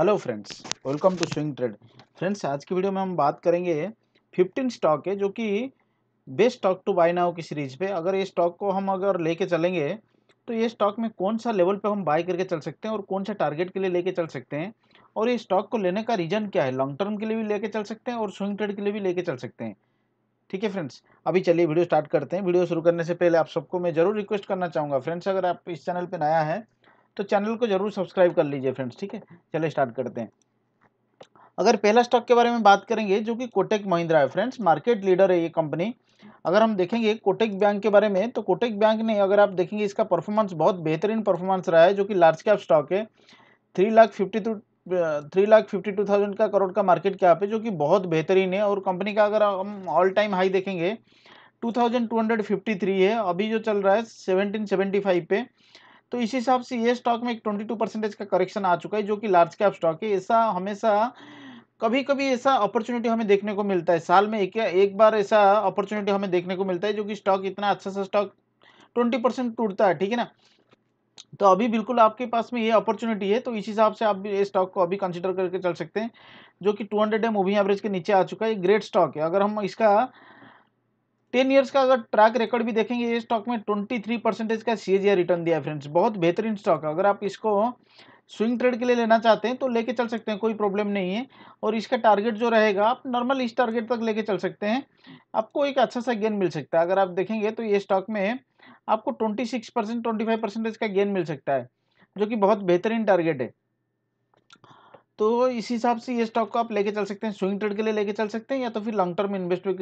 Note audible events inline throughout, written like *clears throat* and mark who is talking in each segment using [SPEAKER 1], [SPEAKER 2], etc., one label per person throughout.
[SPEAKER 1] Hello friends welcome to swing trade friends आज की video में हम बात करेंगे 15 स्टॉक है जो कि best stock to buy now की सीरीज पे अगर ये स्टॉक को हम अगर लेके चलेंगे तो ये स्टॉक में कौन सा लेवल पे हम बाय करके चल सकते हैं और कौन सा टारगेट के लिए लेके चल सकते हैं और ये स्टॉक को लेने का रीजन क्या है लॉन्ग टर्म के लिए भी लेके चल सकते हैं और स्विंग ट्रेड के लिए भी लेके चल सकते हैं ठीक है फ्रेंड्स अभी चलिए वीडियो स्टार्ट करते हैं वीडियो शुरू करने से पहले आप सबको मैं जरूर रिक्वेस्ट करना चाहूँगा फ्रेंड्स अगर आप इस चैनल पर नया है तो चैनल को जरूर सब्सक्राइब कर लीजिए फ्रेंड्स ठीक है चले स्टार्ट करते हैं अगर पहला स्टॉक के बारे में बात करेंगे जो कि कोटेक महिंद्रा है फ्रेंड्स मार्केट लीडर है ये कंपनी अगर हम देखेंगे कोटेक बैंक के बारे में तो कोटेक बैंक ने अगर आप देखेंगे इसका परफॉर्मेंस बहुत बेहतरीन परफॉर्मेंस रहा है जो कि लार्ज कैप स्टॉक है three lakh fifty two three lakh fifty two thousand का करोड़ का मार्केट कैप है जो कि बहुत बेहतरीन है और कंपनी का अगर हम ऑल टाइम हाई देखेंगे थ्री है अभी जो चल रहा है फाइव पे तो इसी हिसाब से ये स्टॉक में एक ट्वेंटी टू परसेंटेज का करेक्शन आ चुका है जो कि लार्ज कैप स्टॉक है ऐसा हमेशा कभी कभी ऐसा अपॉर्चुनिटी हमें देखने को मिलता है साल में एक या एक बार ऐसा अपॉर्चुनिटी हमें देखने को मिलता है जो कि स्टॉक इतना अच्छा सा स्टॉक ट्वेंटी परसेंट टूटता है ठीक है ना तो अभी बिल्कुल आपके पास में ये अपॉर्चुनिटी है तो इस हिसाब से आप ये स्टॉक को अभी कंसिडर करके चल सकते हैं जो कि टू हंड्रेड है मूविंग एवरेज के नीचे आ चुका है ग्रेट स्टॉक है अगर हम इसका टेन ईयर्स का अगर ट्रैक रिकॉर्ड भी देखेंगे ये स्टॉक में ट्वेंटी थ्री परसेंटेज का सी रिटर्न दिया है फ्रेंड्स बहुत बेहतरीन स्टॉक है अगर आप इसको स्विंग ट्रेड के लिए लेना चाहते हैं तो लेके चल सकते हैं कोई प्रॉब्लम नहीं है और इसका टारगेट जो रहेगा आप नॉर्मल इस टारगेट तक लेके चल सकते हैं आपको एक अच्छा सा गेन मिल सकता है अगर आप देखेंगे तो ये स्टॉक में आपको twenty six percent twenty five percentage का गेन मिल सकता है जो कि बहुत बेहतरीन टारगेट है तो इस हिसाब से ये स्टॉक को आप लेके चल सकते हैं स्विंग ट्रेड के लिए लेके चल सकते हैं या तो फिर long term investment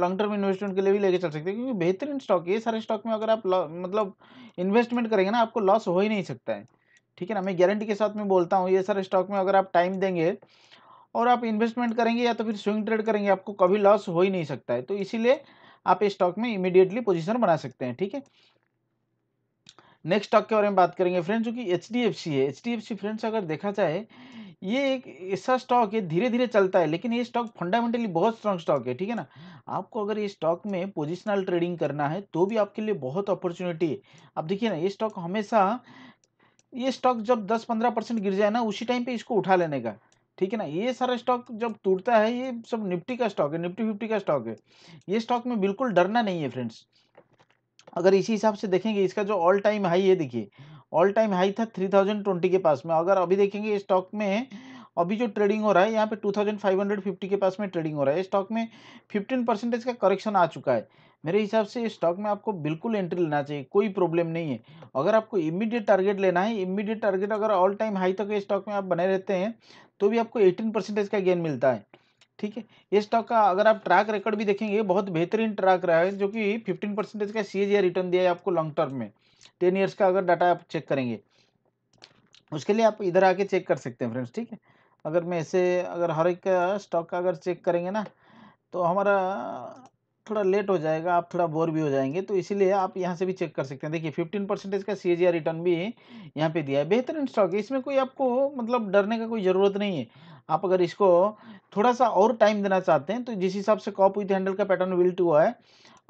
[SPEAKER 1] long term investment के लिए भी लेके चल सकते हैं क्योंकि बेहतरीन स्टॉक ये सारे स्टॉक में अगर आप मतलब इन्वेस्टमेंट करेंगे ना आपको लॉस हो ही नहीं सकता है ठीक है ना मैं गारंटी के साथ मैं बोलता हूँ ये सारे स्टॉक में अगर आप टाइम देंगे और आप इन्वेस्टमेंट करेंगे या तो फिर स्विंग ट्रेड करेंगे आपको कभी लॉस हो ही नहीं सकता है तो इसीलिए आप इस स्टॉक में इमीडिएटली पोजिशन बना सकते हैं ठीक है नेक्स्ट स्टॉक के बारे में बात करेंगे फ्रेंड्स जो कि एच डी एफ सी है H D F C friends अगर देखा जाए ये एक ऐसा स्टॉक है धीरे धीरे चलता है लेकिन ये स्टॉक फंडामेंटली बहुत स्ट्रॉन्ग स्टॉक है ठीक है ना आपको अगर ये स्टॉक में पोजिशनल ट्रेडिंग करना है तो भी आपके लिए बहुत अपॉर्चुनिटी है आप देखिए ना ये स्टॉक हमेशा ये स्टॉक जब दस पंद्रह परसेंट गिर जाए ना उसी टाइम पे इसको उठा लेने का ठीक है ना ये सारा स्टॉक जब टूटता है ये सब निफ्टी का स्टॉक है निफ्टी फिफ्टी का स्टॉक है ये स्टॉक में बिल्कुल डरना नहीं है फ्रेंड्स अगर इसी हिसाब से देखेंगे इसका जो ऑल टाइम हाई है देखिए ऑल टाइम हाई था थ्री थाउजेंड ट्वेंटी के पास में अगर अभी देखेंगे स्टॉक में अभी जो ट्रेडिंग हो रहा है यहाँ पे two thousand five hundred fifty के पास में ट्रेडिंग हो रहा है स्टॉक में फिफ्टीन परसेंटेज का करेक्शन आ चुका है मेरे हिसाब से स्टॉक में आपको बिल्कुल एंट्री लेना चाहिए कोई प्रॉब्लम नहीं है अगर आपको इमीडिएट टारगेट लेना है इमीडिएट टारगेट अगर ऑल टाइम हाई तक स्टॉक में आप बने रहते हैं तो भी आपको एटीन परसेंटेज का गेन मिलता है ठीक है ये स्टॉक का अगर आप ट्रैक रिकॉर्ड भी देखेंगे बहुत बेहतरीन ट्रैक रहा है जो कि फिफ्टीन परसेंटेज का सी रिटर्न दिया है आपको लॉन्ग टर्म में टेन ईयर्स का अगर डाटा आप चेक करेंगे उसके लिए आप इधर आके चेक कर सकते हैं फ्रेंड्स ठीक है अगर मैं ऐसे अगर हर एक स्टॉक का अगर चेक करेंगे ना तो हमारा थोड़ा लेट हो जाएगा आप थोड़ा बोर भी हो जाएंगे तो इसीलिए आप यहाँ से भी चेक कर सकते हैं देखिए फिफ्टीन परसेंटेज का सी रिटर्न भी यहाँ पे दिया है बेहतरीन स्टॉक है इसमें कोई आपको मतलब डरने का कोई ज़रूरत नहीं है आप अगर इसको थोड़ा सा और टाइम देना चाहते हैं तो जिस हिसाब से कॉप विथ हैंडल का पैटर्न विल्ट हुआ है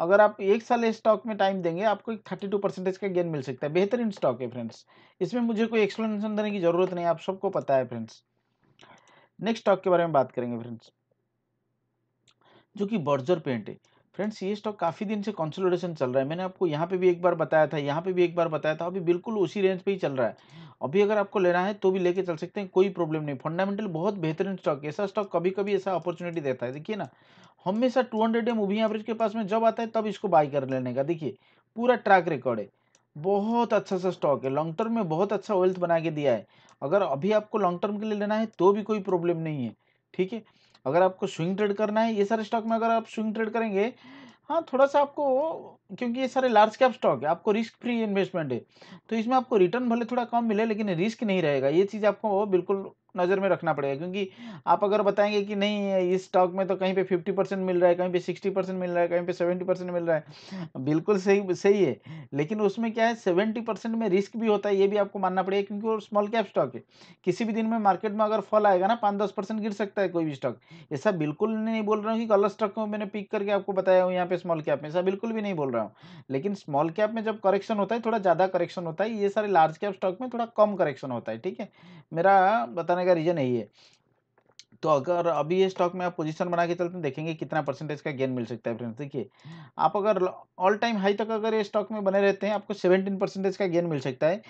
[SPEAKER 1] अगर आप एक साल स्टॉक में टाइम देंगे आपको एक थर्टी टू परसेंटेज का गेन मिल सकता है बेहतरीन स्टॉक है फ्रेंड्स इसमें मुझे कोई एक्सप्लेनेशन देने की जरूरत नहीं आप सबको पता है फ्रेंड्स नेक्स्ट स्टॉक के बारे में बात करेंगे फ्रेंड्स जो कि बर्जर पेंट है फ्रेंड्स ये स्टॉक काफ़ी दिन से कंसोलिडेशन चल रहा है मैंने आपको यहाँ पे भी एक बार बताया था यहाँ पे भी एक बार बताया था अभी बिल्कुल उसी रेंज पे ही चल रहा है अभी अगर आपको लेना है तो भी लेके चल सकते हैं कोई प्रॉब्लम नहीं फंडामेंटल बहुत बेहतरीन स्टॉक ऐसा स्टॉक कभी कभी ऐसा अपॉर्चुनिटी देता है देखिए ना हमेशा two hundred M moving average के पास में जब आता है तब इसको बाई कर लेने का देखिए पूरा ट्रैक रिकॉर्ड है बहुत अच्छा सा स्टॉक है लॉन्ग टर्म में बहुत अच्छा वेल्थ बना के दिया है अगर अभी आपको लॉन्ग टर्म के लिए लेना है तो भी कोई प्रॉब्लम नहीं है ठीक है अगर आपको स्विंग ट्रेड करना है ये सारे स्टॉक में अगर आप स्विंग ट्रेड करेंगे हाँ थोड़ा सा आपको क्योंकि ये सारे लार्ज कैप स्टॉक है आपको रिस्क फ्री इन्वेस्टमेंट है तो इसमें आपको रिटर्न भले थोड़ा कम मिले लेकिन रिस्क नहीं रहेगा ये चीज़ आपको बिल्कुल नज़र में रखना पड़ेगा क्योंकि आप अगर बताएंगे कि नहीं इस स्टॉक में तो कहीं पे फिफ्टी परसेंट मिल रहा है कहीं पे सिक्सटी परसेंट मिल रहा है कहीं पे सेवेंटी परसेंट मिल रहा है बिल्कुल सही सही है लेकिन उसमें क्या है सेवेंटी परसेंट में रिस्क भी होता है ये भी आपको मानना पड़ेगा क्योंकि वो स्मॉल कैप स्टॉक है किसी भी दिन में मार्केट में अगर फॉल आएगा ना पाँच दस परसेंट गिर सकता है कोई भी स्टॉक ऐसा बिल्कुल नहीं बोल रहा हूँ कि कलर स्टॉक को मैंने पिक करके आपको बताया हूँ यहाँ पे स्मॉल कैप में ऐसा बिल्कुल भी नहीं बोल रहा हूँ लेकिन स्मॉल कैप में जब करेक्शन होता है थोड़ा ज़्यादा करेक्शन होता है ये सारे लार्ज कैप स्टॉक में थोड़ा कम करेक्शन होता है ठीक है मेरा बताने का रीजन यही है तो अगर अभी ये स्टॉक में आप पोजीशन बना के चलते हैं देखेंगे कितना परसेंटेज का गेन मिल सकता है फ्रेंड्स देखिए आप अगर ऑल टाइम हाई तक अगर ये स्टॉक में बने रहते हैं आपको 17 परसेंटेज का गेन मिल सकता है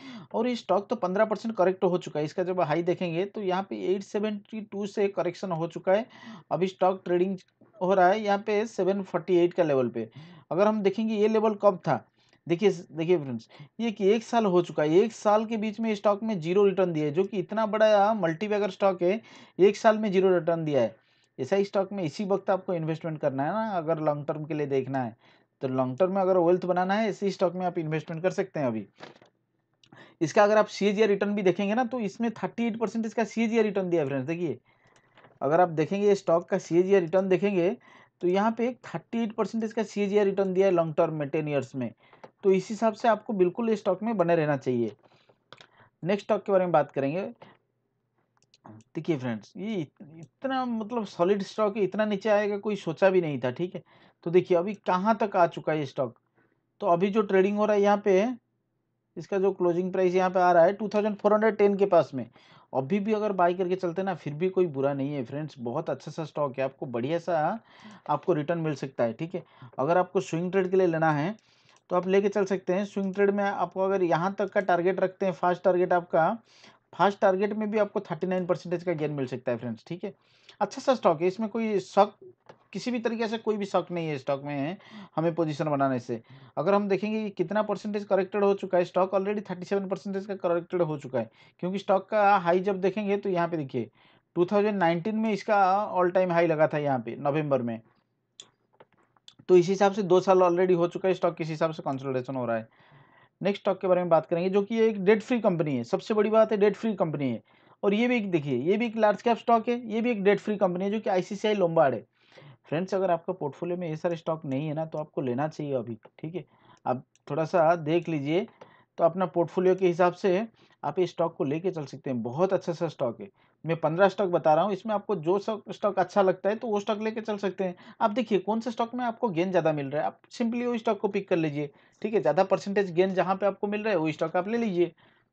[SPEAKER 1] और ये स्टॉक तो 15 परसेंट करेक्ट हो चुका है इसका जब हाई देखेंगे तो यहाँ पे 872 से करेक्शन हो चुका है अभी स्टॉक ट्रेडिंग हो रहा है यहाँ पे सेवन का लेवल पे अगर हम देखेंगे ये लेवल कब था देखिए देखिए फ्रेंड्स ये कि एक साल हो चुका है एक साल के बीच में स्टॉक में जीरो रिटर्न दिया है जो कि इतना बड़ा मल्टीबैगर स्टॉक है एक साल में जीरो रिटर्न दिया है ऐसा ही स्टॉक में इसी वक्त आपको इन्वेस्टमेंट करना है ना अगर लॉन्ग टर्म के लिए देखना है तो लॉन्ग टर्म में अगर वेल्थ बनाना है इसी स्टॉक में आप इन्वेस्टमेंट कर सकते हैं अभी इसका अगर आप सी रिटर्न भी देखेंगे ना तो इसमें थर्टी एट परसेंट इसका सी रिटर्न दिया है फ्रेंड्स देखिए अगर आप देखेंगे स्टॉक का सी रिटर्न देखेंगे तो यहाँ पे थर्टी एट परसेंट इसका सी रिटर्न दिया है लॉन्ग टर्म में टेन ईयर्स में तो इस हिसाब से आपको बिल्कुल स्टॉक में बने रहना चाहिए नेक्स्ट स्टॉक के बारे में बात करेंगे देखिए फ्रेंड्स ये इतना मतलब सॉलिड स्टॉक है इतना नीचे आएगा कोई सोचा भी नहीं था ठीक है तो देखिए अभी कहाँ तक आ चुका है ये स्टॉक तो अभी जो ट्रेडिंग हो रहा है यहाँ पे इसका जो क्लोजिंग प्राइस यहाँ पे आ रहा है two thousand four hundred ten के पास में अभी भी अगर बाई करके चलते ना फिर भी कोई बुरा नहीं है फ्रेंड्स बहुत अच्छा सा स्टॉक है आपको बढ़िया सा आपको रिटर्न मिल सकता है ठीक है अगर आपको स्विंग ट्रेड के लिए लेना है तो आप लेके चल सकते हैं स्विंग ट्रेड में आपको अगर यहाँ तक का टारगेट रखते हैं फास्ट टारगेट आपका फास्ट टारगेट में भी आपको थर्टी नाइन परसेंटेज का गेन मिल सकता है फ्रेंड्स ठीक है अच्छा सा स्टॉक है इसमें कोई शक किसी भी तरीके से कोई भी शक नहीं है स्टॉक में हमें पोजीशन बनाने से अगर हम देखेंगे कि कितना परसेंटेज करेक्टेड हो चुका है stock already thirty seven percentage का करेक्टेड हो चुका है क्योंकि स्टॉक का हाई जब देखेंगे तो यहाँ पे देखिए 2019 में इसका ऑल टाइम हाई लगा था यहाँ पे नवंबर में तो इस हिसाब से दो साल ऑलरेडी हो चुका है स्टॉक किस हिसाब से कंसोलिडेशन हो रहा है नेक्स्ट स्टॉक के बारे में बात करेंगे जो कि एक डेट फ्री कंपनी है सबसे बड़ी बात है डेट फ्री कंपनी है और ये भी एक देखिए ये भी एक लार्ज कैप स्टॉक है ये भी एक डेट फ्री कंपनी है जो कि आईसीसीआई लोम्बार्ड है फ्रेंड्स अगर आपका पोर्टफोलियो में ये सारे स्टॉक नहीं है ना तो आपको लेना चाहिए अभी ठीक है आप थोड़ा सा देख लीजिए तो अपना पोर्टफोलियो के हिसाब से आप इस स्टॉक को लेके चल सकते हैं बहुत अच्छा सा स्टॉक है मैं पंद्रह स्टॉक बता रहा हूँ इसमें आपको जो स्टॉक अच्छा लगता है तो वो स्टॉक लेके चल सकते हैं आप देखिए कौन से स्टॉक में आपको गेन ज़्यादा मिल रहा है आप सिंपली वो स्टॉक को पिक कर लीजिए ठीक है ज़्यादा परसेंटेज गेन जहाँ पे आपको मिल रहा है वो स्टॉक आप ले लीजिए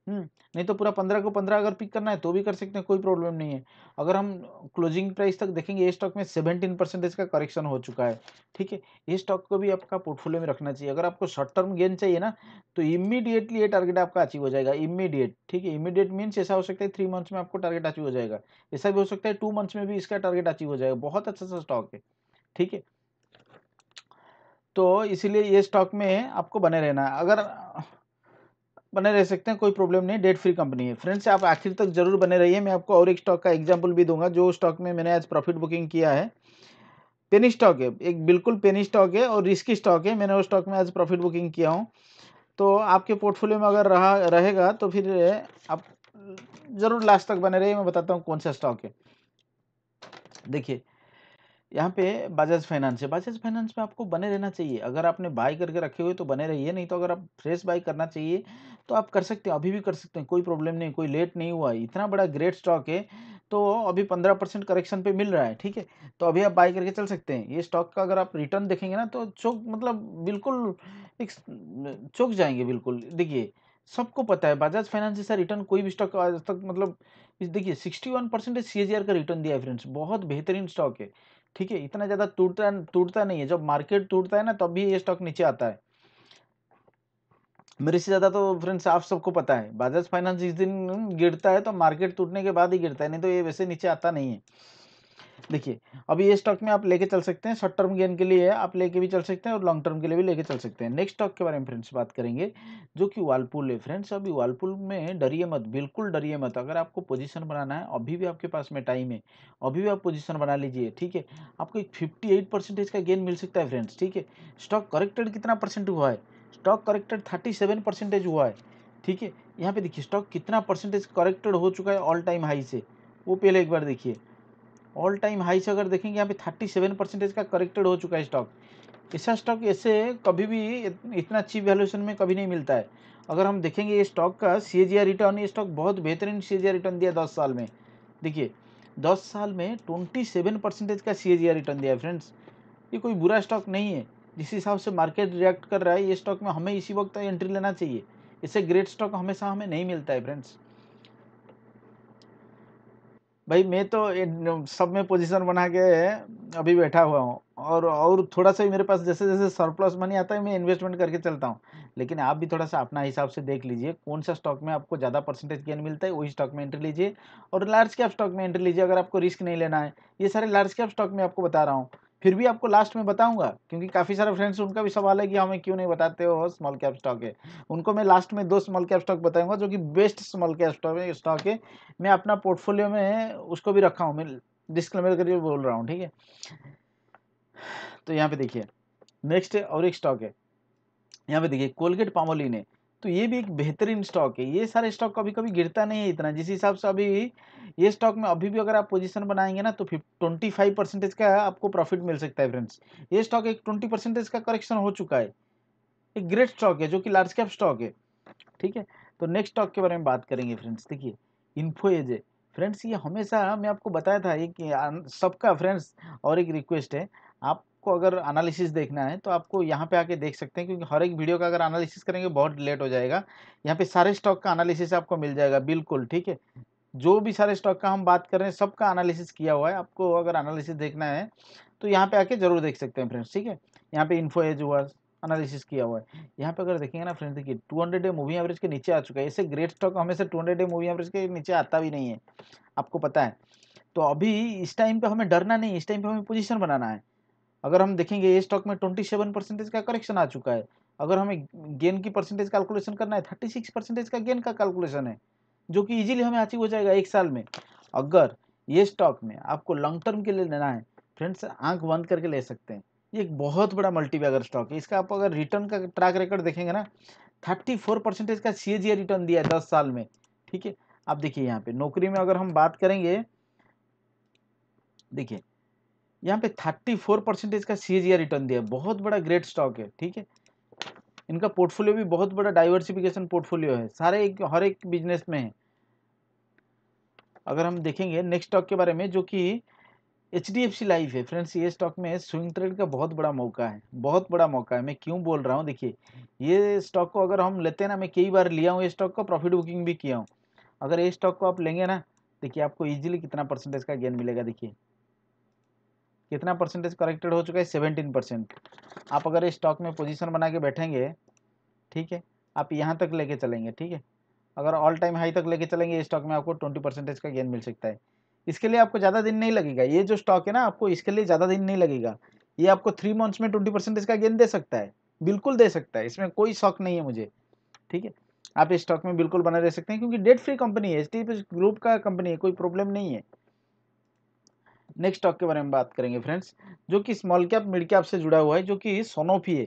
[SPEAKER 1] नहीं तो पूरा पंद्रह को पंद्रह अगर पिक करना है तो भी कर सकते हैं कोई प्रॉब्लम नहीं है अगर हम क्लोजिंग प्राइस तक देखेंगे ये स्टॉक में सेवेंटीन परसेंटेज का करेक्शन हो चुका है ठीक है ये स्टॉक को भी आपका पोर्टफोलियो में रखना चाहिए अगर आपको शॉर्ट टर्म गेन चाहिए ना तो इमीडिएटली ये टारगेट आपका अचीव हो जाएगा इमीडिएट ठीक है इमीडिएट मीन्स ऐसा हो सकता है थ्री मंथ्स में आपको टारगेट अचीव हो जाएगा ऐसा भी हो सकता है टू मंथ्स में भी इसका टारगेट अचीव हो जाएगा बहुत अच्छा सा स्टॉक है ठीक है तो इसीलिए ये स्टॉक में आपको बने रहना है अगर बने रह सकते हैं कोई प्रॉब्लम नहीं डेट फ्री कंपनी है फ्रेंड्स आप आखिर तक जरूर बने रहिए मैं आपको और एक स्टॉक का एग्जाम्पल भी दूंगा जो स्टॉक में मैंने आज प्रॉफिट बुकिंग किया है पेनी स्टॉक है एक बिल्कुल पेनी स्टॉक है और रिस्की स्टॉक है मैंने उस स्टॉक में आज प्रॉफिट बुकिंग किया हूँ तो आपके पोर्टफोलियो में अगर रहा रहेगा तो फिर आप ज़रूर लास्ट तक बने रहिए मैं बताता हूँ कौन सा स्टॉक है देखिए यहाँ पे बजाज फाइनेंस है बजाज फाइनेंस में आपको बने रहना चाहिए अगर आपने बाई करके रखे हुए तो बने रहिए नहीं तो अगर आप फ्रेश बाई करना चाहिए तो आप कर सकते हैं अभी भी कर सकते हैं कोई प्रॉब्लम नहीं कोई लेट नहीं हुआ इतना बड़ा ग्रेट स्टॉक है तो अभी पंद्रह परसेंट करेक्शन पे मिल रहा है ठीक है तो अभी आप बाई करके चल सकते हैं ये स्टॉक का अगर आप रिटर्न देखेंगे ना तो चौक मतलब बिल्कुल एक चौक जाएंगे बिल्कुल देखिए सबको पता है बजाज फाइनेंस जैसा रिटर्न कोई भी स्टॉक आज तक मतलब देखिए सिक्सटी वन परसेंट सी का रिटर्न दिया है फ्रेंड्स बहुत बेहतरीन स्टॉक है ठीक है इतना ज़्यादा टूटता टूटता नहीं है जब मार्केट टूटता है ना तब भी ये स्टॉक नीचे आता है मेरे से ज़्यादा तो फ्रेंड्स आप सबको पता है बजाज फाइनेंस जिस दिन गिरता है तो मार्केट टूटने के बाद ही गिरता है नहीं तो ये वैसे नीचे आता नहीं है देखिए अभी ये स्टॉक में आप लेके चल सकते हैं शॉर्ट टर्म गेन के लिए आप लेके भी चल सकते हैं और लॉन्ग टर्म के लिए भी लेके चल सकते हैं नेक्स्ट स्टॉक के बारे में फ्रेंड्स बात करेंगे जो कि वालपुल है फ्रेंड्स अभी वालपुल में डरिए मत बिल्कुल डरिए मत अगर आपको पोजीशन बनाना है अभी भी आपके पास में टाइम है अभी भी आप पोजीशन बना लीजिए ठीक है आपको एक फिफ्टी का गेन मिल सकता है फ्रेंड्स ठीक है स्टॉक करेक्टेड कितना परसेंट हुआ है stock corrected thirty seven percentage हुआ है ठीक है यहाँ पे देखिए स्टॉक कितना परसेंटेज करेक्टेड हो चुका है ऑल टाइम हाई से वो पहले एक बार देखिए ऑल टाइम हाई से अगर देखेंगे यहाँ पे थर्टी सेवन परसेंटेज का करेक्टेड हो चुका है स्टॉक ऐसा स्टॉक ऐसे कभी भी इतना अच्छी वैल्यूशन में कभी नहीं मिलता है अगर हम देखेंगे ये स्टॉक का सी रिटर्न ये स्टॉक बहुत बेहतरीन सी रिटर्न दिया दस साल में देखिए दस साल में ट्वेंटी सेवन परसेंटेज का सी रिटर्न दिया है फ्रेंड्स ये कोई बुरा स्टॉक नहीं है जिस हिसाब से मार्केट रिएक्ट कर रहा है ये स्टॉक में हमें इसी वक्त एंट्री लेना चाहिए इससे ग्रेट स्टॉक हमेशा हमें नहीं मिलता है फ्रेंड्स भाई मैं तो सब में पोजीशन बना के अभी बैठा हुआ हूँ और और थोड़ा सा ही मेरे पास जैसे जैसे सरप्लस मनी आता है मैं इन्वेस्टमेंट करके चलता हूँ हम्म। लेकिन आप भी थोड़ा सा अपना हिसाब से देख लीजिए कौन सा स्टॉक में आपको ज़्यादा परसेंटेज गेन मिलता है वही स्टॉक में एंट्री लीजिए और लार्ज कैप स्टॉक में एंट्री लीजिए अगर आपको रिस्क नहीं लेना है ये सारे लार्ज कैप स्टॉक में आपको बता रहा हूँ फिर भी आपको लास्ट में बताऊंगा क्योंकि काफ़ी सारे फ्रेंड्स उनका भी सवाल है कि हमें क्यों नहीं बताते हो स्मॉल कैप स्टॉक है उनको मैं लास्ट में दो स्मॉल कैप स्टॉक बताऊंगा जो कि बेस्ट स्मॉल कैप स्टॉक है स्टॉक है मैं अपना पोर्टफोलियो में उसको भी रखा हूँ मैं डिस्क्लेमर करके बोल रहा हूँ ठीक है तो यहाँ पे देखिए नेक्स्ट और एक स्टॉक है यहाँ पे देखिए कोलगेट पामोलिन है तो ये भी एक बेहतरीन स्टॉक है ये सारे स्टॉक कभी कभी गिरता नहीं है इतना जिस हिसाब से अभी ये स्टॉक में अभी भी अगर आप पोजीशन बनाएंगे ना तो ट्वेंटी फाइव परसेंटेज का आपको प्रॉफिट मिल सकता है फ्रेंड्स ये स्टॉक एक ट्वेंटी परसेंटेज का करेक्शन हो चुका है एक ग्रेट स्टॉक है जो कि लार्ज कैप स्टॉक है ठीक है तो नेक्स्ट स्टॉक के बारे में बात करेंगे फ्रेंड्स देखिए इन्फो एज है फ्रेंड्स ये हमेशा मैं आपको बताया था एक सबका फ्रेंड्स और एक रिक्वेस्ट है आप आपको अगर एनालिसिस देखना है तो आपको यहाँ पे आके देख सकते हैं क्योंकि हर एक वीडियो का अगर एनालिसिस करेंगे बहुत लेट हो जाएगा यहाँ पे सारे स्टॉक का एनालिसिस आपको मिल जाएगा बिल्कुल ठीक है जो भी सारे स्टॉक का हम बात कर रहे हैं सबका एनालिसिस किया हुआ है आपको अगर एनालिसिस देखना है तो यहाँ पे आके जरूर देख सकते हैं फ्रेंड्स ठीक है यहाँ पे इन्फो एज हुआ एनालिसिस किया हुआ है यहाँ पे अगर देखेंगे ना फ्रेंड्स देखिए टू डे मूवी एवरेज के नीचे आ चुका है ऐसे ग्रेट स्टॉक हमेशा टू डे मूवी एवरेज के नीचे आता भी नहीं है आपको पता है तो अभी इस टाइम पे हमें डरना नहीं इस टाइम पे हमें पोजीशन बनाना है अगर हम देखेंगे ये स्टॉक में ट्वेंटी सेवन परसेंटेज का करेक्शन आ चुका है अगर हमें गेन की परसेंटेज कैलकुलेशन करना है थर्टी सिक्स परसेंटेज का गेन का कैलकुलेशन है जो कि इजीली हमें अचीव हो जाएगा एक साल में अगर ये स्टॉक में आपको लॉन्ग टर्म के लिए लेना है फ्रेंड्स आंख बंद करके ले सकते हैं ये एक बहुत बड़ा मल्टी स्टॉक है इसका आप अगर रिटर्न का ट्रैक रिकॉर्ड देखेंगे ना थर्टी फोर परसेंटेज का सी रिटर्न दिया है दस साल में ठीक है आप देखिए यहाँ पे नौकरी में अगर हम बात करेंगे देखिए यहाँ पे 34 परसेंटेज का सी रिटर्न दिया है बहुत बड़ा ग्रेट स्टॉक है ठीक है इनका पोर्टफोलियो भी बहुत बड़ा डाइवर्सिफिकेशन पोर्टफोलियो है सारे एक हर एक बिजनेस में है अगर हम देखेंगे नेक्स्ट स्टॉक के बारे में जो कि H D F C life है फ्रेंड्स ये स्टॉक में स्विंग ट्रेड का बहुत बड़ा मौका है बहुत बड़ा मौका है मैं क्यों बोल रहा हूँ देखिए ये स्टॉक को अगर हम लेते हैं ना मैं कई बार लिया हूँ ये स्टॉक को प्रॉफिट बुकिंग भी किया हूँ अगर ये स्टॉक को आप लेंगे ना देखिए आपको ईजिली कितना परसेंटेज का गेन मिलेगा देखिए कितना परसेंटेज करेक्टेड हो चुका है सेवेंटीन परसेंट आप अगर इस स्टॉक में पोजीशन बना के बैठेंगे ठीक है आप यहाँ तक लेके चलेंगे ठीक है अगर ऑल टाइम हाई तक लेके चलेंगे इस स्टॉक में आपको ट्वेंटी परसेंटेज का गेन मिल सकता है इसके लिए आपको ज़्यादा दिन नहीं लगेगा ये जो स्टॉक है ना आपको इसके लिए ज़्यादा दिन नहीं लगेगा ये आपको थ्री मंथ्स में ट्वेंटी परसेंटेज का गेन दे सकता है बिल्कुल दे सकता है इसमें कोई शौक नहीं है मुझे ठीक है आप इस स्टॉक में बिल्कुल बना रह सकते हैं क्योंकि डेट फ्री कंपनी है एच ग्रुप का कंपनी है कोई प्रॉब्लम नहीं है नेक्स्ट स्टॉक के बारे में बात करेंगे फ्रेंड्स जो कि स्मॉल कैप मिड कैप से जुड़ा हुआ है जो कि सोनोफी है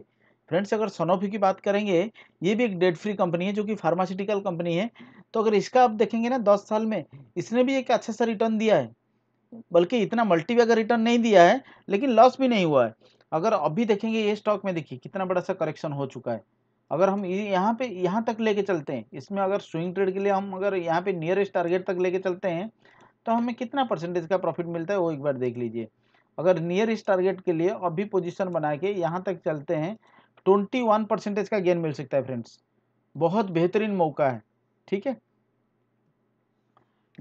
[SPEAKER 1] फ्रेंड्स अगर सोनोफी की बात करेंगे ये भी एक डेड फ्री कंपनी है जो कि फार्मास्यूटिकल कंपनी है तो अगर इसका आप देखेंगे ना दस साल में इसने भी एक अच्छा सा रिटर्न दिया है बल्कि इतना मल्टी का रिटर्न नहीं दिया है लेकिन लॉस भी नहीं हुआ है अगर अभी देखेंगे ये स्टॉक में देखिए कितना बड़ा सा करेक्शन हो चुका है अगर हम यहाँ पे यहाँ तक लेके चलते हैं इसमें अगर स्विंग ट्रेड के लिए हम अगर यहाँ पे नियरेस्ट टारगेट तक लेके चलते हैं तो हमें कितना परसेंटेज का प्रॉफिट मिलता है वो एक बार देख लीजिए अगर नियर इस टारगेट के लिए अभी पोजीशन बना के यहाँ तक चलते हैं ट्वेंटी वन परसेंटेज का गेन मिल सकता है फ्रेंड्स बहुत बेहतरीन मौका है ठीक है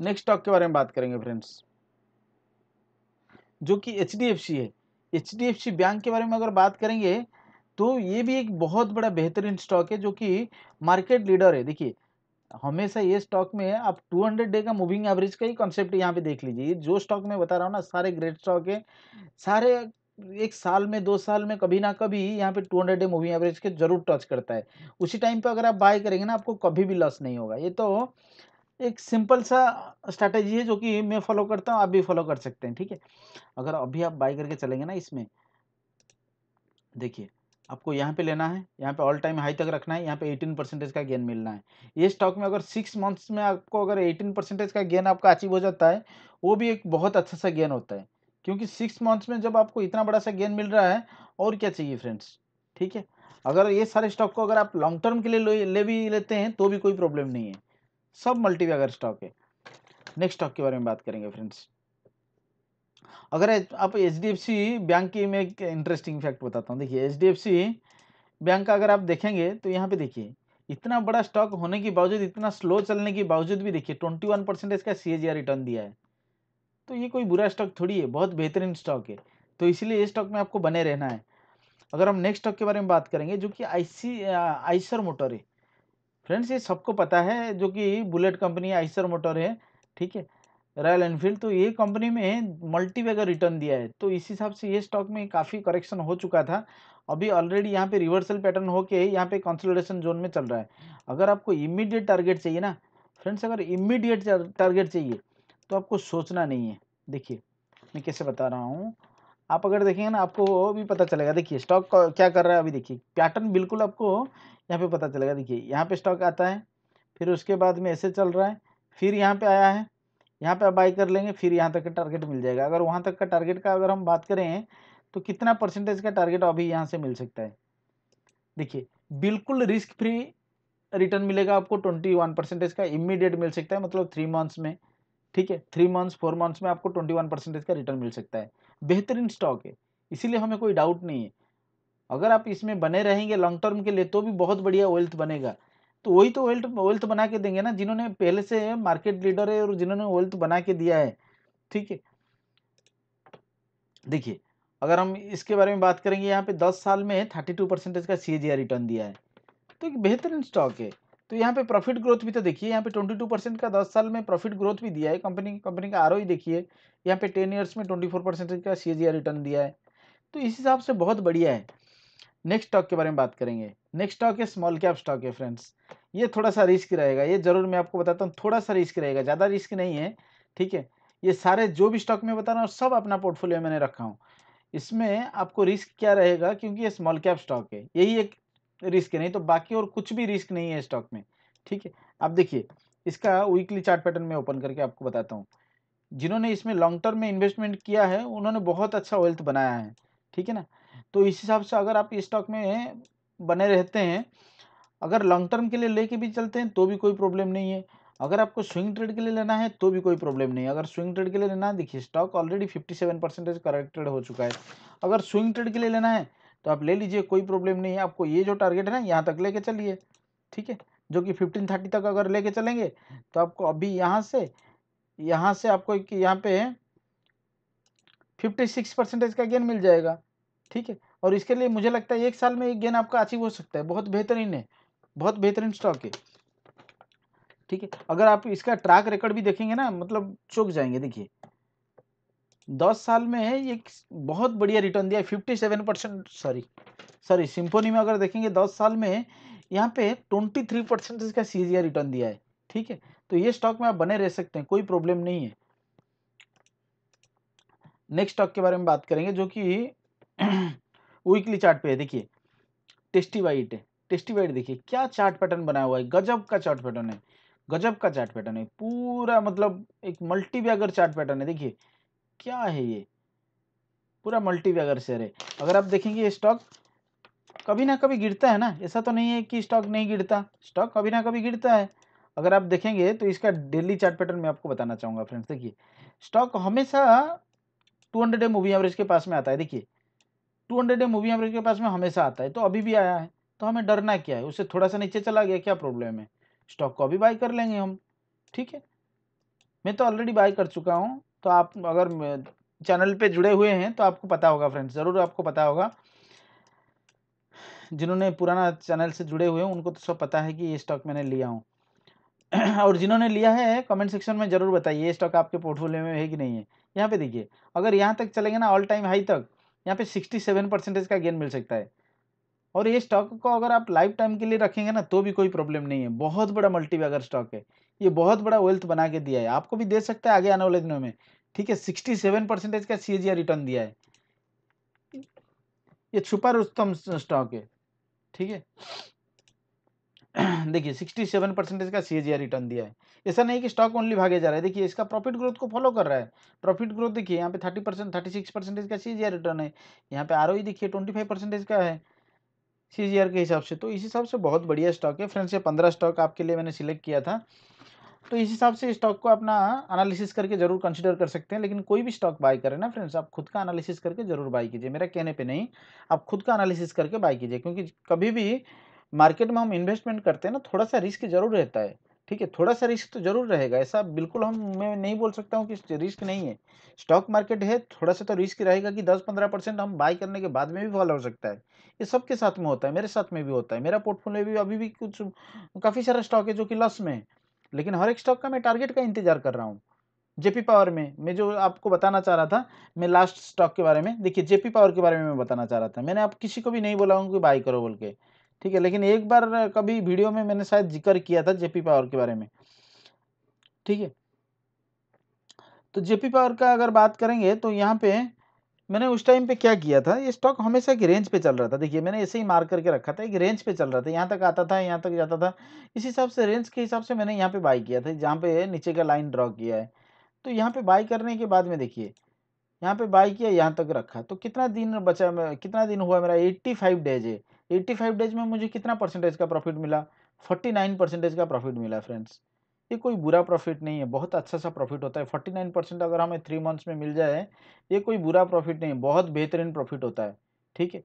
[SPEAKER 1] नेक्स्ट स्टॉक के बारे में बात करेंगे फ्रेंड्स जो कि एच है एच बैंक के बारे में अगर बात करेंगे तो ये भी एक बहुत बड़ा बेहतरीन स्टॉक है जो कि मार्केट लीडर है देखिए हमेशा ये स्टॉक में आप 200 डे का मूविंग एवरेज का ही कॉन्सेप्ट यहाँ पे देख लीजिए जो स्टॉक में बता रहा हूँ ना सारे ग्रेट स्टॉक है सारे एक साल में दो साल में कभी ना कभी यहाँ पे 200 डे मूविंग एवरेज के जरूर टच करता है उसी टाइम पे अगर आप बाय करेंगे ना आपको कभी भी लॉस नहीं होगा ये तो एक सिंपल सा स्ट्रैटेजी है जो कि मैं फॉलो करता हूँ आप भी फॉलो कर सकते हैं ठीक है अगर अभी आप बाय करके चलेंगे ना इसमें देखिए आपको यहाँ पे लेना है यहाँ पे ऑल टाइम हाई तक रखना है यहाँ पे 18 परसेंटेज का गेन मिलना है ये स्टॉक में अगर सिक्स मंथ्स में आपको अगर 18 परसेंटेज का गेन आपका अचीव हो जाता है वो भी एक बहुत अच्छा सा गेन होता है क्योंकि सिक्स मंथ्स में जब आपको इतना बड़ा सा गेन मिल रहा है और क्या चाहिए फ्रेंड्स ठीक है अगर ये सारे स्टॉक को अगर आप लॉन्ग टर्म के लिए ले भी लेते हैं तो भी कोई प्रॉब्लम नहीं है सब मल्टीवेगर स्टॉक है नेक्स्ट स्टॉक के बारे में बात करेंगे फ्रेंड्स अगर आप एच डी बैंक की मैं एक इंटरेस्टिंग फैक्ट बताता हूँ देखिए एच डी बैंक का अगर आप देखेंगे तो यहाँ पे देखिए इतना बड़ा स्टॉक होने के बावजूद इतना स्लो चलने के बावजूद भी देखिए ट्वेंटी वन परसेंटेज का सी रिटर्न दिया है तो ये कोई बुरा स्टॉक थोड़ी है बहुत बेहतरीन स्टॉक है तो इसलिए इस स्टॉक में आपको बने रहना है अगर हम नेक्स्ट स्टॉक के बारे में बात करेंगे जो कि आईसी आइसर मोटर है फ्रेंड्स ये सबको पता है जो कि बुलेट कंपनी आइसर मोटर है ठीक है रॉयल एनफील्ड तो ये कंपनी में मल्टी वेगर रिटर्न दिया है तो इस हिसाब से ये स्टॉक में काफ़ी करेक्शन हो चुका था अभी ऑलरेडी यहाँ पे रिवर्सल पैटर्न होके यहाँ पे कंसोलिडेशन जोन में चल रहा है अगर आपको इमीडिएट टारगेट चाहिए ना फ्रेंड्स अगर इमीडिएट टारगेट चाहिए तो आपको सोचना नहीं है देखिए मैं कैसे बता रहा हूँ आप अगर देखेंगे ना आपको भी पता चलेगा देखिए स्टॉक क्या कर रहा है अभी देखिए पैटर्न बिल्कुल आपको यहाँ पे पता चलेगा देखिए यहाँ पे स्टॉक आता है फिर उसके बाद में ऐसे चल रहा है फिर यहाँ पे आया है यहाँ पे बाई कर लेंगे फिर यहाँ तक का टारगेट मिल जाएगा अगर वहाँ तक का टारगेट का अगर हम बात करें तो कितना परसेंटेज का टारगेट अभी यहाँ से मिल सकता है देखिए बिल्कुल रिस्क फ्री रिटर्न मिलेगा आपको ट्वेंटी वन परसेंटेज का इमीडिएट मिल सकता है मतलब थ्री मंथ्स में ठीक है थ्री मंथ्स फोर मंथ्स में आपको ट्वेंटी वन परसेंटेज का रिटर्न मिल सकता है बेहतरीन स्टॉक है इसीलिए हमें कोई डाउट नहीं है अगर आप इसमें बने रहेंगे लॉन्ग टर्म के लिए तो भी बहुत बढ़िया वेल्थ बनेगा तो वही तो वेल्थ वेल्थ बना के देंगे ना जिन्होंने पहले से मार्केट लीडर है और जिन्होंने वेल्थ बना के दिया है ठीक है देखिए अगर हम इसके बारे में बात करेंगे यहाँ पे दस साल में थर्टी टू परसेंटेज का सी रिटर्न दिया है तो एक बेहतरीन स्टॉक है तो यहाँ पे प्रॉफिट ग्रोथ भी तो देखिए यहाँ पे ट्वेंटी टू परसेंट का दस साल में प्रॉफिट ग्रोथ भी दिया है कंपनी कंपनी का आर देखिए यहाँ पे टेन ईयर्स में ट्वेंटी फोर परसेंटेज का सी रिटर्न दिया है तो इस हिसाब से बहुत बढ़िया है नेक्स्ट स्टॉक के बारे में बात करेंगे नेक्स्ट स्टॉक है स्मॉल कैप स्टॉक है फ्रेंड्स ये थोड़ा सा रिस्क रहेगा ये जरूर मैं आपको बताता हूँ थोड़ा सा रिस्क रहेगा ज़्यादा रिस्क नहीं है ठीक है ये सारे जो भी स्टॉक मैं बता रहा हूँ सब अपना पोर्टफोलियो मैंने रखा हूँ इसमें आपको रिस्क क्या रहेगा क्योंकि ये स्मॉल कैप स्टॉक है यही एक रिस्क है नहीं तो बाकी और कुछ भी रिस्क नहीं है स्टॉक में ठीक है अब देखिए इसका वीकली चार्ट पैटर्न में ओपन करके आपको बताता हूँ जिन्होंने इसमें लॉन्ग टर्म में इन्वेस्टमेंट किया है उन्होंने बहुत अच्छा वेल्थ बनाया है ठीक है ना तो इस हिसाब से अगर आप स्टॉक में बने रहते हैं अगर लॉन्ग टर्म के लिए लेके भी चलते हैं तो भी कोई प्रॉब्लम नहीं है अगर आपको स्विंग ट्रेड के लिए लेना है तो भी कोई प्रॉब्लम नहीं है अगर स्विंग ट्रेड के लिए लेना है देखिए stock already fifty seven percentage corrected हो चुका है अगर स्विंग ट्रेड के लिए लेना है तो आप ले लीजिए कोई प्रॉब्लम नहीं है आपको ये जो टारगेट है ना यहाँ तक लेके चलिए ठीक है जो कि फिफ्टीन थर्टी तक अगर लेके चलेंगे तो आपको अभी यहाँ से यहाँ से आपको यहाँ पे फिफ्टी सिक्स परसेंटेज का गेन मिल जाएगा ठीक है और इसके लिए मुझे लगता है एक साल में एक गेन आपका अचीव हो सकता है बहुत बेहतरीन है बहुत बेहतरीन स्टॉक है ठीक है अगर आप इसका ट्रैक रिकॉर्ड भी देखेंगे ना मतलब चौक जाएंगे देखिए दस साल में है ये बहुत बढ़िया रिटर्न दिया fifty seven percent sorry sorry Symphony में अगर देखेंगे दस साल में यहाँ पे ट्वेंटी थ्री परसेंट इसका सी रिटर्न दिया है ठीक है तो ये स्टॉक में आप बने रह सकते हैं कोई प्रॉब्लम नहीं है नेक्स्ट स्टॉक के बारे में बात करेंगे जो कि वीकली *clears throat* चार्ट पे है देखिए टेस्टी वाइट है टेस्टी वाइट देखिए क्या चार्ट पैटर्न बनाया हुआ है गजब का चार्ट पैटर्न है गजब का चार्ट पैटर्न है पूरा मतलब एक मल्टी व्यागर चार्ट पैटर्न है देखिए क्या है ये पूरा मल्टी व्यागर शेयर है अगर आप देखेंगे ये स्टॉक कभी ना कभी गिरता है ना ऐसा तो नहीं है कि स्टॉक नहीं गिरता स्टॉक कभी ना कभी गिरता है अगर आप देखेंगे तो इसका डेली चार्ट पैटर्न मैं आपको बताना चाहूँगा फ्रेंड्स देखिए स्टॉक हमेशा टू हंड्रेड मूवी एवरेज के पास में आता है देखिए two hundred a moving average के पास में हमेशा आता है तो अभी भी आया है तो हमें डरना क्या है उससे थोड़ा सा नीचे चला गया क्या प्रॉब्लम है स्टॉक को अभी बाई कर लेंगे हम ठीक है मैं तो ऑलरेडी बाई कर चुका हूँ तो आप अगर चैनल पे जुड़े हुए हैं तो आपको पता होगा फ्रेंड्स ज़रूर आपको पता होगा जिन्होंने पुराना चैनल से जुड़े हुए हैं उनको तो सब पता है कि ये स्टॉक मैंने लिया हूँ *clears throat* और जिन्होंने लिया है कमेंट सेक्शन में ज़रूर बताइए ये स्टॉक आपके पोर्टफोलियो में है कि नहीं है यहाँ पे देखिए अगर यहाँ तक चलेंगे ना ऑल टाइम हाई तक यहाँ पे 67 परसेंटेज का गेन मिल सकता है और ये स्टॉक को अगर आप लाइफ टाइम के लिए रखेंगे ना तो भी कोई प्रॉब्लम नहीं है बहुत बड़ा मल्टी बैगर स्टॉक है ये बहुत बड़ा वेल्थ बना के दिया है आपको भी दे सकता है आगे आने वाले दिनों में ठीक है सिक्सटी सेवन परसेंटेज का सी रिटर्न दिया है ये छुपा उत्तम स्टॉक है ठीक है *clears throat* देखिए 67 परसेंटेज का सी रिटर्न दिया है ऐसा नहीं कि स्टॉक ओनली भागे जा रहा है देखिए इसका प्रॉफिट ग्रोथ को फॉलो कर रहा है प्रॉफिट ग्रोथ देखिए यहाँ पे 30 परसेंट थर्टी परसेंटेज का सी रिटर्न है यहाँ पे आर e देखिए 25 परसेंटेज का है सी के हिसाब से तो इस हिसाब से बहुत बढ़िया स्टॉक है फ्रेंड्स ये पंद्रह स्टॉक आपके लिए मैंने सिलेक्ट किया था तो इस हिसाब से स्टॉक को अपना एनालिसिस करके जरूर कंसिडर कर सकते हैं लेकिन कोई भी स्टॉक बाय करें ना फ्रेंड्स आप खुद का एनालिसिस करके जरूर बाय कीजिए मेरा कहने पे नहीं आप खुद का एनालिसिस करके बाय कीजिए क्योंकि कभी भी मार्केट में हम इन्वेस्टमेंट करते हैं ना थोड़ा सा रिस्क जरूर रहता है ठीक है थोड़ा सा रिस्क तो जरूर रहेगा ऐसा बिल्कुल हम मैं नहीं बोल सकता हूँ कि रिस्क नहीं है स्टॉक मार्केट है थोड़ा सा तो रिस्क रहेगा कि 10-15 परसेंट हम बाय करने के बाद में भी फॉल हो सकता है ये सबके साथ में होता है मेरे साथ में भी होता है मेरा पोर्टफोलियो भी अभी भी कुछ काफ़ी सारा स्टॉक है जो कि लॉस में है लेकिन हर एक स्टॉक का मैं टारगेट का इंतजार कर रहा हूँ जेपी पावर में मैं जो आपको बताना चाह रहा था मैं लास्ट स्टॉक के बारे में देखिए जेपी पावर के बारे में मैं बताना चाह रहा था मैंने आप किसी को भी नहीं बोला हूँ कि बाई करो बोल के ठीक है लेकिन एक बार कभी वीडियो में मैंने शायद जिक्र किया था जेपी पावर के बारे में ठीक है तो जेपी पावर का अगर बात करेंगे तो यहाँ पे मैंने उस टाइम पे क्या किया था ये स्टॉक हमेशा एक रेंज पे चल रहा था देखिए मैंने ऐसे ही मार करके रखा था एक रेंज पे चल रहा था यहाँ तक आता था यहाँ तक जाता था इस हिसाब से रेंज के हिसाब से मैंने यहाँ पे बाई किया था जहाँ पे नीचे का लाइन ड्रॉ किया है तो यहाँ पे बाई करने के बाद में देखिए यहाँ पे बाई किया यहाँ तक रखा तो कितना दिन बचा कितना दिन हुआ मेरा एट्टी फाइव डेज है एट्टी फाइव डेज में मुझे कितना परसेंटेज का प्रॉफिट मिला फोर्टी नाइन परसेंटेज का प्रॉफिट मिला फ्रेंड्स ये कोई बुरा प्रॉफिट नहीं है बहुत अच्छा सा प्रॉफिट होता है फोर्टी नाइन परसेंट अगर हमें थ्री मंथ्स में मिल जाए ये कोई बुरा प्रॉफिट नहीं है बहुत बेहतरीन प्रॉफिट होता है ठीक है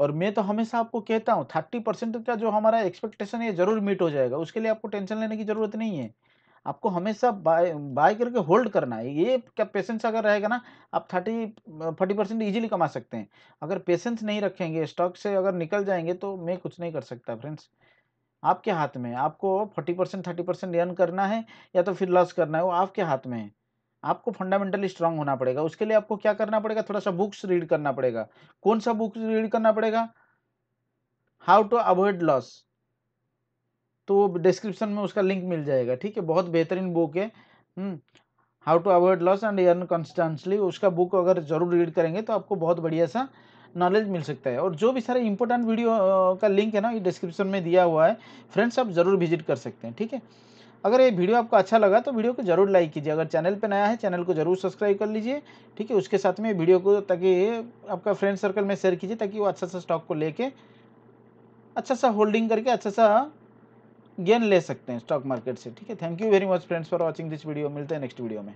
[SPEAKER 1] और मैं तो हमेशा आपको कहता हूँ थर्टी परसेंट का जो हमारा एक्सपेक्टेशन है जरूर मीट हो जाएगा उसके लिए आपको टेंशन लेने की ज़रूरत नहीं है आपको हमेशा बाय बाय करके होल्ड करना है ये क्या पेशेंस अगर रहेगा ना आप थर्टी फोर्टी परसेंट ईजिली कमा सकते हैं अगर पेशेंस नहीं रखेंगे स्टॉक से अगर निकल जाएंगे तो मैं कुछ नहीं कर सकता फ्रेंड्स आपके हाथ में आपको forty percent thirty percent run करना है या तो फिर लॉस करना है वो आपके हाथ में है आपको फंडामेंटली स्ट्रांग होना पड़ेगा उसके लिए आपको क्या करना पड़ेगा थोड़ा सा बुक्स रीड करना पड़ेगा कौन सा बुक्स रीड करना पड़ेगा हाउ टू अवॉइड लॉस तो डिस्क्रिप्शन में उसका लिंक मिल जाएगा ठीक है बहुत बेहतरीन बुक है how to avoid loss and earn constantly उसका बुक अगर जरूर रीड करेंगे तो आपको बहुत बढ़िया सा नॉलेज मिल सकता है और जो भी सारे इंपॉर्टेंट वीडियो का लिंक है ना ये डिस्क्रिप्शन में दिया हुआ है फ्रेंड्स आप ज़रूर विजिट कर सकते हैं ठीक है अगर ये वीडियो आपको अच्छा लगा तो वीडियो को जरूर लाइक कीजिए अगर चैनल पर नया है चैनल को जरूर सब्सक्राइब कर लीजिए ठीक है उसके साथ में वीडियो को ताकि आपका फ्रेंड सर्कल में शेयर कीजिए ताकि वो अच्छा सा स्टॉक को लेके अच्छा सा होल्डिंग करके अच्छा सा गेन ले सकते हैं स्टॉक मार्केट से ठीक है thank you very much friends for watching this video मिलते हैं नेक्स्ट वीडियो में